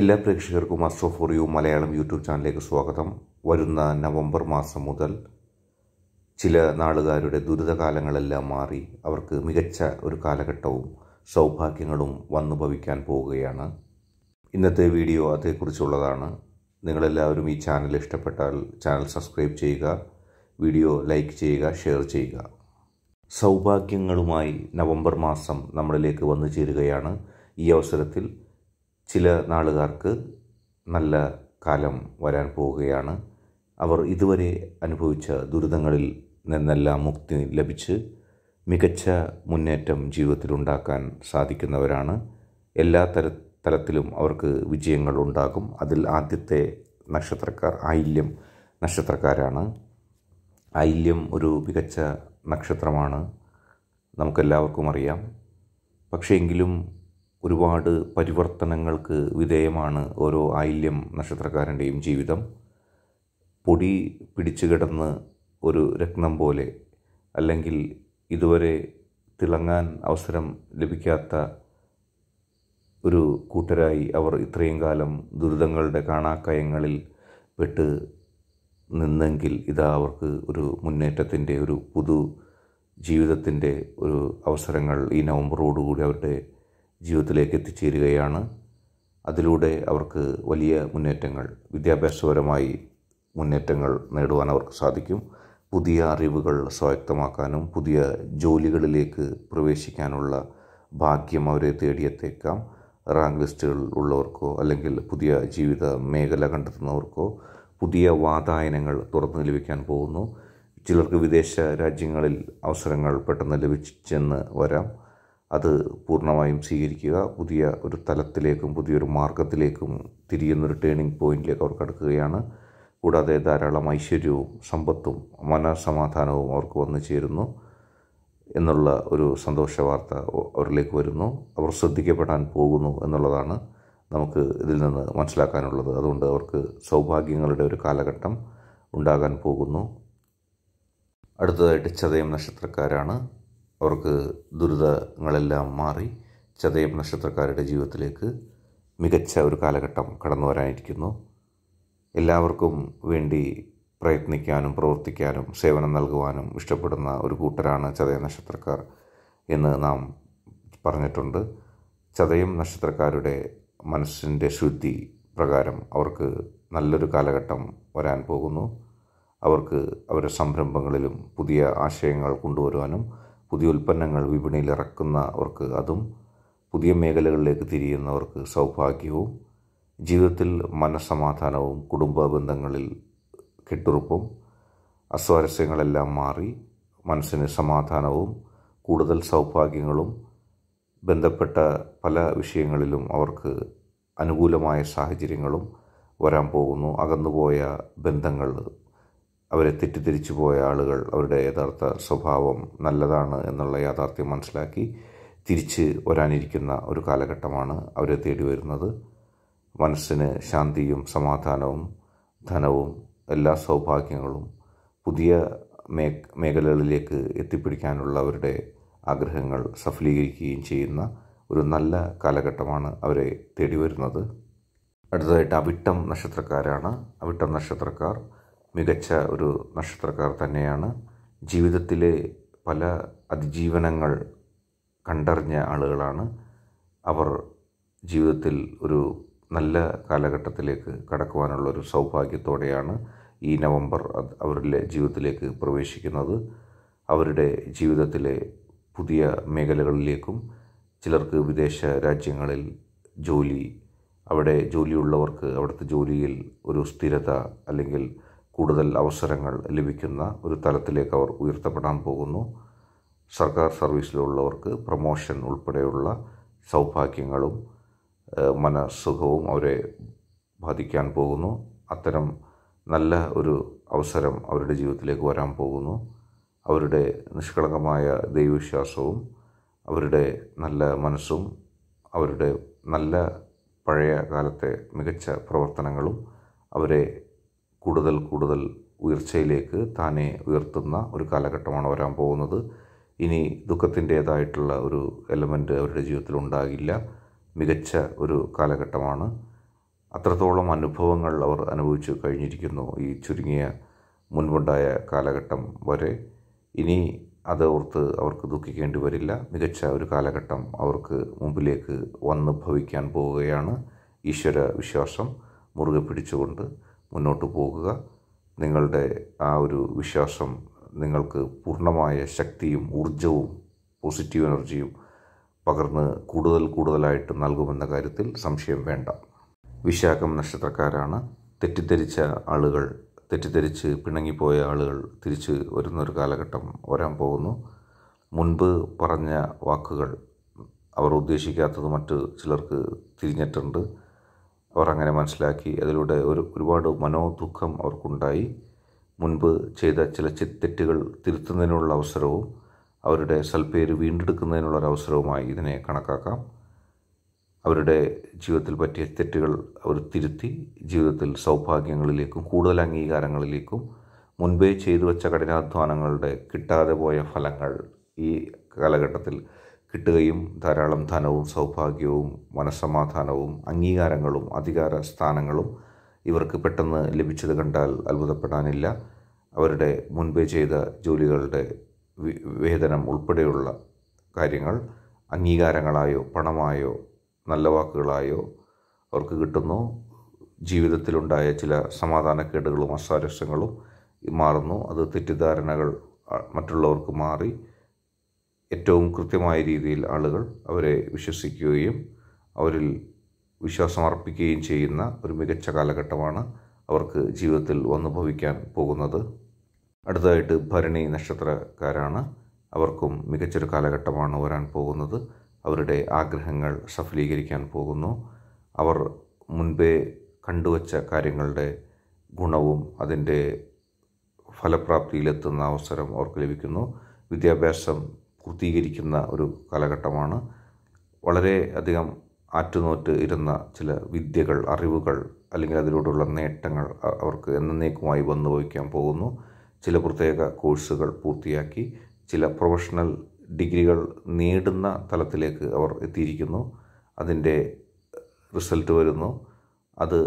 എല്ലാ പ്രേക്ഷകർക്കും astro for you Malayalam YouTube ചാനലിലേക്ക് സ്വാഗതം വരുന്ന നവംബർ മാസം മുതൽ ചില നാളുകാരുടെ ദുരിതകാലങ്ങളെല്ലാം മാറി അവർക്ക് മികച്ച ഒരു കാലഘട്ടവും സൗഭാഗ്യങ്ങളും വന്നു ഭവിക്കാൻ പോവുകയാണ് ഇന്നത്തെ വീഡിയോ അതേക്കുറിച്ചുള്ളതാണ് നിങ്ങളെല്ലാവരും ഈ ചാനൽ ഇഷ്ടപ്പെട്ടാൽ ചാനൽ സബ്സ്ക്രൈബ് ചെയ്യുക വീഡിയോ ലൈക്ക് ചെയ്യുക ഷെയർ ചെയ്യുക സൗഭാഗ്യങ്ങളുമായി നവംബർ മാസം നമ്മളിലേക്ക് വന്നു ചേരുകയാണ് ഈ അവസരത്തിൽ ചില നാളുകാർക്ക് നല്ല കാലം വരാൻ പോവുകയാണ് അവർ ഇതുവരെ അനുഭവിച്ച ദുരിതങ്ങളിൽ നിന്നെല്ലാം മുക്തി ലഭിച്ച് മികച്ച മുന്നേറ്റം ജീവിതത്തിലുണ്ടാക്കാൻ സാധിക്കുന്നവരാണ് എല്ലാ തര തലത്തിലും അവർക്ക് വിജയങ്ങൾ ഉണ്ടാകും അതിൽ ആദ്യത്തെ നക്ഷത്രക്കാർ ആയില്യം നക്ഷത്രക്കാരാണ് ആയില്യം ഒരു മികച്ച നക്ഷത്രമാണ് നമുക്കെല്ലാവർക്കും അറിയാം പക്ഷേ എങ്കിലും ഒരുപാട് പരിവർത്തനങ്ങൾക്ക് വിധേയമാണ് ഓരോ ആയില്യം നക്ഷത്രക്കാരൻ്റെയും ജീവിതം പൊടി പിടിച്ചു കിടന്ന് ഒരു രക്തം പോലെ അല്ലെങ്കിൽ ഇതുവരെ തിളങ്ങാൻ അവസരം ലഭിക്കാത്ത ഒരു കൂട്ടരായി അവർ ഇത്രയും കാലം ദുരിതങ്ങളുടെ കാണാക്കയങ്ങളിൽ പെട്ട് നിന്നെങ്കിൽ ഇതാ അവർക്ക് ഒരു മുന്നേറ്റത്തിൻ്റെ ഒരു പുതു ജീവിതത്തിൻ്റെ ഒരു അവസരങ്ങൾ ഈ നവംബറോടുകൂടി അവരുടെ ജീവിതത്തിലേക്ക് എത്തിച്ചേരുകയാണ് അതിലൂടെ അവർക്ക് വലിയ മുന്നേറ്റങ്ങൾ വിദ്യാഭ്യാസപരമായി മുന്നേറ്റങ്ങൾ നേടുവാൻ അവർക്ക് സാധിക്കും പുതിയ അറിവുകൾ സ്വായക്തമാക്കാനും പുതിയ ജോലികളിലേക്ക് പ്രവേശിക്കാനുള്ള ഭാഗ്യം അവരെ തേടിയെത്തേക്കാം റാങ്ക് ലിസ്റ്റുകൾ ഉള്ളവർക്കോ അല്ലെങ്കിൽ പുതിയ ജീവിത മേഖല കണ്ടെത്തുന്നവർക്കോ പുതിയ വാതായനങ്ങൾ തുറന്നു ലഭിക്കാൻ പോകുന്നു ചിലർക്ക് വിദേശ രാജ്യങ്ങളിൽ അവസരങ്ങൾ പെട്ടെന്ന് ലഭിച്ചെന്ന് വരാം അത് പൂർണ്ണമായും സ്വീകരിക്കുക പുതിയ ഒരു തലത്തിലേക്കും പുതിയൊരു മാർഗത്തിലേക്കും തിരിയുന്നൊരു ടേണിംഗ് പോയിന്റിലേക്ക് അവർ കടക്കുകയാണ് കൂടാതെ ധാരാളം ഐശ്വര്യവും സമ്പത്തും മനസമാധാനവും അവർക്ക് വന്നു ചേരുന്നു എന്നുള്ള ഒരു സന്തോഷ വാർത്ത അവരിലേക്ക് വരുന്നു അവർ ശ്രദ്ധിക്കപ്പെടാൻ പോകുന്നു എന്നുള്ളതാണ് നമുക്ക് ഇതിൽ നിന്ന് മനസ്സിലാക്കാനുള്ളത് അതുകൊണ്ട് അവർക്ക് സൗഭാഗ്യങ്ങളുടെ ഒരു കാലഘട്ടം ഉണ്ടാകാൻ പോകുന്നു അടുത്തതായിട്ട് ചതയം നക്ഷത്രക്കാരാണ് അവർക്ക് ദുരിതങ്ങളെല്ലാം മാറി ചതയം നക്ഷത്രക്കാരുടെ ജീവിതത്തിലേക്ക് മികച്ച ഒരു കാലഘട്ടം കടന്നു വരാനിരിക്കുന്നു എല്ലാവർക്കും വേണ്ടി പ്രയത്നിക്കാനും പ്രവർത്തിക്കാനും സേവനം നൽകുവാനും ഇഷ്ടപ്പെടുന്ന ഒരു കൂട്ടരാണ് ചതയ നക്ഷത്രക്കാർ എന്ന് നാം പറഞ്ഞിട്ടുണ്ട് ചതയം നക്ഷത്രക്കാരുടെ മനസ്സിൻ്റെ ശുദ്ധി പ്രകാരം അവർക്ക് നല്ലൊരു കാലഘട്ടം വരാൻ പോകുന്നു അവർക്ക് അവരുടെ സംരംഭങ്ങളിലും പുതിയ ആശയങ്ങൾ കൊണ്ടുവരുവാനും പുതിയ ഉൽപ്പന്നങ്ങൾ വിപണിയിൽ ഇറക്കുന്നവർക്ക് അതും പുതിയ മേഖലകളിലേക്ക് തിരിയുന്നവർക്ക് സൗഭാഗ്യവും ജീവിതത്തിൽ മനസ്സമാധാനവും കുടുംബ ബന്ധങ്ങളിൽ കെട്ടുറപ്പും അസ്വാരസ്യങ്ങളെല്ലാം മാറി മനസ്സിന് സമാധാനവും കൂടുതൽ സൗഭാഗ്യങ്ങളും ബന്ധപ്പെട്ട പല വിഷയങ്ങളിലും അവർക്ക് അനുകൂലമായ സാഹചര്യങ്ങളും വരാൻ പോകുന്നു അകന്നുപോയ ബന്ധങ്ങൾ അവരെ തെറ്റിദ്ധരിച്ചു പോയ ആളുകൾ അവരുടെ യഥാർത്ഥ സ്വഭാവം നല്ലതാണ് എന്നുള്ള യാഥാർത്ഥ്യം മനസ്സിലാക്കി തിരിച്ച് വരാനിരിക്കുന്ന ഒരു കാലഘട്ടമാണ് അവരെ തേടി വരുന്നത് മനസ്സിന് ശാന്തിയും സമാധാനവും ധനവും എല്ലാ സൗഭാഗ്യങ്ങളും പുതിയ മേ മേഖലകളിലേക്ക് എത്തിപ്പിടിക്കാനുള്ള അവരുടെ ആഗ്രഹങ്ങൾ സഫലീകരിക്കുകയും ചെയ്യുന്ന ഒരു നല്ല കാലഘട്ടമാണ് അവരെ തേടി വരുന്നത് അടുത്തതായിട്ട് അവിട്ടം നക്ഷത്രക്കാരാണ് അവിട്ടം നക്ഷത്രക്കാർ മികച്ച ഒരു നക്ഷത്രക്കാർ തന്നെയാണ് ജീവിതത്തിലെ പല അതിജീവനങ്ങൾ കണ്ടറിഞ്ഞ ആളുകളാണ് അവർ ജീവിതത്തിൽ ഒരു നല്ല കാലഘട്ടത്തിലേക്ക് കടക്കുവാനുള്ള ഒരു സൗഭാഗ്യത്തോടെയാണ് ഈ നവംബർ അവരുടെ ജീവിതത്തിലേക്ക് പ്രവേശിക്കുന്നത് അവരുടെ ജീവിതത്തിലെ പുതിയ മേഖലകളിലേക്കും ചിലർക്ക് വിദേശ രാജ്യങ്ങളിൽ ജോലി അവിടെ ജോലിയുള്ളവർക്ക് അവിടുത്തെ ജോലിയിൽ ഒരു സ്ഥിരത അല്ലെങ്കിൽ കൂടുതൽ അവസരങ്ങൾ ലഭിക്കുന്ന ഒരു തലത്തിലേക്ക് അവർ ഉയർത്തപ്പെടാൻ പോകുന്നു സർക്കാർ സർവീസിലുള്ളവർക്ക് പ്രൊമോഷൻ ഉൾപ്പെടെയുള്ള സൗഭാഗ്യങ്ങളും മനസുഖവും അവരെ ബാധിക്കാൻ പോകുന്നു അത്തരം നല്ല ഒരു അവസരം അവരുടെ ജീവിതത്തിലേക്ക് വരാൻ പോകുന്നു അവരുടെ നിഷ്കളങ്കമായ ദൈവവിശ്വാസവും അവരുടെ നല്ല മനസ്സും അവരുടെ നല്ല പഴയ കാലത്തെ മികച്ച പ്രവർത്തനങ്ങളും അവരെ കൂടുതൽ കൂടുതൽ ഉയർച്ചയിലേക്ക് താനെ ഉയർത്തുന്ന ഒരു കാലഘട്ടമാണ് വരാൻ പോകുന്നത് ഇനി ദുഃഖത്തിൻ്റേതായിട്ടുള്ള ഒരു എലമെൻ്റ് അവരുടെ ജീവിതത്തിൽ ഉണ്ടാകില്ല മികച്ച ഒരു കാലഘട്ടമാണ് അത്രത്തോളം അനുഭവങ്ങൾ അവർ അനുഭവിച്ചു കഴിഞ്ഞിരിക്കുന്നു ഈ ചുരുങ്ങിയ മുൻപുണ്ടായ കാലഘട്ടം വരെ ഇനി അത് ഓർത്ത് അവർക്ക് ദുഃഖിക്കേണ്ടി വരില്ല മികച്ച ഒരു കാലഘട്ടം അവർക്ക് മുമ്പിലേക്ക് വന്ന് ഭവിക്കാൻ പോവുകയാണ് ഈശ്വര വിശ്വാസം മുറുകെ പിടിച്ചുകൊണ്ട് മുന്നോട്ട് പോകുക നിങ്ങളുടെ ആ ഒരു വിശ്വാസം നിങ്ങൾക്ക് പൂർണ്ണമായ ശക്തിയും ഊർജവും പോസിറ്റീവ് എനർജിയും പകർന്ന് കൂടുതൽ കൂടുതലായിട്ട് നൽകുമെന്ന കാര്യത്തിൽ സംശയം വേണ്ട വിശാഖം നക്ഷത്രക്കാരാണ് തെറ്റിദ്ധരിച്ച ആളുകൾ തെറ്റിദ്ധരിച്ച് പിണങ്ങിപ്പോയ ആളുകൾ തിരിച്ച് വരുന്നൊരു കാലഘട്ടം വരാൻ പോകുന്നു മുൻപ് പറഞ്ഞ വാക്കുകൾ അവർ ഉദ്ദേശിക്കാത്തത് മറ്റ് ചിലർക്ക് തിരിഞ്ഞിട്ടുണ്ട് അവർ അങ്ങനെ മനസ്സിലാക്കി അതിലൂടെ ഒരു ഒരുപാട് മനോദുഃഖം അവർക്കുണ്ടായി മുൻപ് ചെയ്ത ചില തെറ്റുകൾ തിരുത്തുന്നതിനുള്ള അവസരവും അവരുടെ സൽപ്പേര് വീണ്ടെടുക്കുന്നതിനുള്ള ഒരു അവസരവുമായി ഇതിനെ കണക്കാക്കാം അവരുടെ ജീവിതത്തിൽ പറ്റിയ തെറ്റുകൾ അവർ തിരുത്തി ജീവിതത്തിൽ സൗഭാഗ്യങ്ങളിലേക്കും കൂടുതൽ അംഗീകാരങ്ങളിലേക്കും മുൻപേ ചെയ്തു വച്ച കഠിനാധ്വാനങ്ങളുടെ കിട്ടാതെ പോയ ഫലങ്ങൾ ഈ കാലഘട്ടത്തിൽ കിട്ടുകയും ധാരാളം ധനവും സൗഭാഗ്യവും മനസ്സമാധാനവും അംഗീകാരങ്ങളും അധികാര സ്ഥാനങ്ങളും ഇവർക്ക് പെട്ടെന്ന് ലഭിച്ചത് കണ്ടാൽ അത്ഭുതപ്പെടാനില്ല അവരുടെ മുൻപേ ചെയ്ത ജോലികളുടെ വേതനം ഉൾപ്പെടെയുള്ള കാര്യങ്ങൾ അംഗീകാരങ്ങളായോ പണമായോ നല്ല വാക്കുകളായോ അവർക്ക് കിട്ടുന്നു ജീവിതത്തിലുണ്ടായ ചില സമാധാനക്കേടുകളും അസ്വാരസ്യങ്ങളും മാറുന്നു അത് തെറ്റിദ്ധാരണകൾ മറ്റുള്ളവർക്ക് മാറി ഏറ്റവും കൃത്യമായ രീതിയിൽ ആളുകൾ അവരെ വിശ്വസിക്കുകയും അവരിൽ വിശ്വാസം അർപ്പിക്കുകയും ചെയ്യുന്ന ഒരു മികച്ച കാലഘട്ടമാണ് അവർക്ക് ജീവിതത്തിൽ വന്നുഭവിക്കാൻ പോകുന്നത് അടുത്തതായിട്ട് ഭരണി നക്ഷത്രക്കാരാണ് അവർക്കും മികച്ചൊരു കാലഘട്ടമാണ് വരാൻ പോകുന്നത് അവരുടെ ആഗ്രഹങ്ങൾ സഫലീകരിക്കാൻ പോകുന്നു അവർ മുൻപേ കണ്ടുവച്ച കാര്യങ്ങളുടെ ഗുണവും അതിൻ്റെ ഫലപ്രാപ്തിയിലെത്തുന്ന അവസരം അവർക്ക് ലഭിക്കുന്നു വിദ്യാഭ്യാസം പൂർത്തീകരിക്കുന്ന ഒരു കാലഘട്ടമാണ് വളരെ അധികം ആറ്റുനോറ്റ് ഇരുന്ന ചില വിദ്യകൾ അറിവുകൾ അല്ലെങ്കിൽ അതിലൂടെയുള്ള നേട്ടങ്ങൾ അവർക്ക് എന്നേക്കുമായി വന്നു വയ്ക്കാൻ പോകുന്നു ചില പ്രത്യേക കോഴ്സുകൾ പൂർത്തിയാക്കി ചില പ്രൊഫഷണൽ ഡിഗ്രികൾ നേടുന്ന തലത്തിലേക്ക് അവർ എത്തിയിരിക്കുന്നു അതിൻ്റെ റിസൾട്ട് വരുന്നു അത്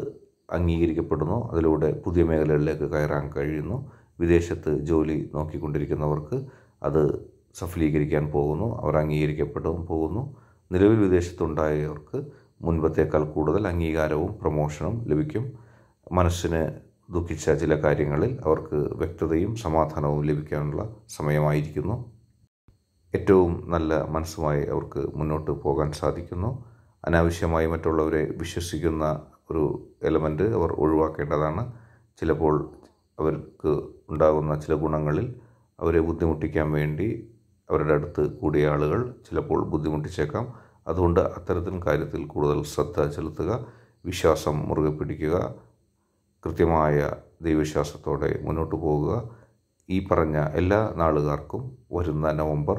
അംഗീകരിക്കപ്പെടുന്നു അതിലൂടെ പുതിയ മേഖലകളിലേക്ക് കയറാൻ കഴിയുന്നു വിദേശത്ത് ജോലി നോക്കിക്കൊണ്ടിരിക്കുന്നവർക്ക് അത് സഫലീകരിക്കാൻ പോകുന്നു അവർ അംഗീകരിക്കപ്പെട്ടും പോകുന്നു നിലവിൽ വിദേശത്തുണ്ടായവർക്ക് മുൻപത്തേക്കാൾ കൂടുതൽ അംഗീകാരവും പ്രമോഷനും ലഭിക്കും മനസ്സിന് ദുഃഖിച്ച ചില കാര്യങ്ങളിൽ അവർക്ക് വ്യക്തതയും സമാധാനവും ലഭിക്കാനുള്ള സമയമായിരിക്കുന്നു ഏറ്റവും നല്ല മനസ്സുമായി അവർക്ക് മുന്നോട്ട് പോകാൻ സാധിക്കുന്നു അനാവശ്യമായി മറ്റുള്ളവരെ വിശ്വസിക്കുന്ന ഒരു എലമെൻ്റ് അവർ ഒഴിവാക്കേണ്ടതാണ് ചിലപ്പോൾ അവർക്ക് ഉണ്ടാകുന്ന ചില ഗുണങ്ങളിൽ അവരെ ബുദ്ധിമുട്ടിക്കാൻ വേണ്ടി അവരുടെ അടുത്ത് കൂടിയ ആളുകൾ ചിലപ്പോൾ ബുദ്ധിമുട്ടിച്ചേക്കാം അതുകൊണ്ട് അത്തരത്തിൽ കാര്യത്തിൽ കൂടുതൽ ശ്രദ്ധ ചെലുത്തുക വിശ്വാസം മുറുകെ പിടിക്കുക കൃത്യമായ ദൈവവിശ്വാസത്തോടെ മുന്നോട്ട് പോകുക ഈ പറഞ്ഞ എല്ലാ നാളുകാർക്കും വരുന്ന നവംബർ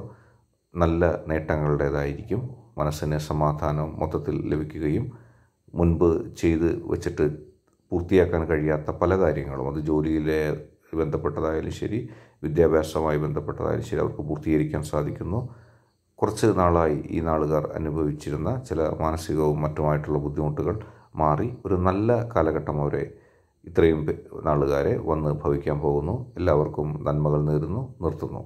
നല്ല നേട്ടങ്ങളുടേതായിരിക്കും മനസ്സിന് സമാധാനം മൊത്തത്തിൽ ലഭിക്കുകയും മുൻപ് ചെയ്ത് വെച്ചിട്ട് പൂർത്തിയാക്കാൻ കഴിയാത്ത പല കാര്യങ്ങളും അത് ജോലിയിലെ ബന്ധപ്പെട്ടതായാലും ശരി വിദ്യാഭ്യാസവുമായി ബന്ധപ്പെട്ടതായാലും ശരി അവർക്ക് പൂർത്തീകരിക്കാൻ സാധിക്കുന്നു കുറച്ച് നാളായി ഈ നാളുകാർ അനുഭവിച്ചിരുന്ന ചില മാനസികവും മറ്റുമായിട്ടുള്ള ബുദ്ധിമുട്ടുകൾ മാറി ഒരു നല്ല കാലഘട്ടം അവരെ ഇത്രയും നാളുകാരെ വന്ന് ഭവിക്കാൻ പോകുന്നു എല്ലാവർക്കും നന്മകൾ നേരുന്നു നിർത്തുന്നു